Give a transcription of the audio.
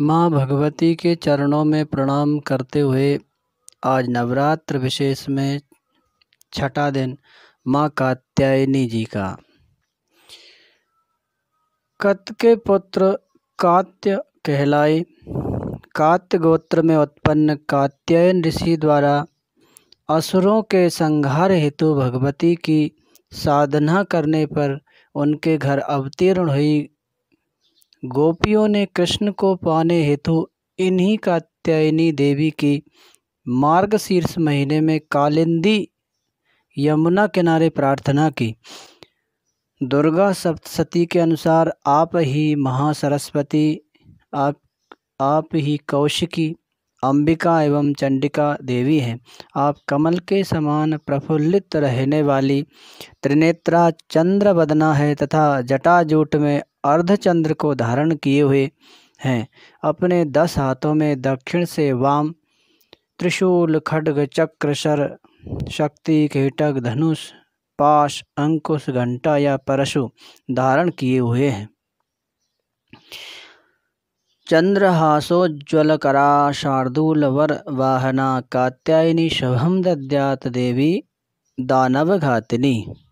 माँ भगवती के चरणों में प्रणाम करते हुए आज नवरात्र विशेष में छठा दिन माँ कात्यायनी जी का कत के पुत्र कात्य कहलाए कात्य गोत्र में उत्पन्न कात्यायन ऋषि द्वारा असुरों के संहार हेतु भगवती की साधना करने पर उनके घर अवतीर्ण हुई गोपियों ने कृष्ण को पाने हेतु इन्हीं कात्यायनी देवी की मार्ग शीर्ष महीने में कालिंदी यमुना किनारे प्रार्थना की दुर्गा सप्तशती के अनुसार आप ही महासरस्वती आप आप ही कौशिकी अंबिका एवं चंडिका देवी हैं आप कमल के समान प्रफुल्लित रहने वाली त्रिनेत्रा चंद्र बदना है तथा जटाजूट में अर्धचंद्र को धारण किए हुए हैं अपने दस हाथों में दक्षिण से वाम त्रिशूल खड्ग चक्र शर शक्ति कीटक धनुष पाश अंकुश घंटा या परशु धारण किए हुए हैं चंद्रहासोज्ज्वलकरा वर वाहना कात्यायनी शुभम दद्यात देवी घातिनी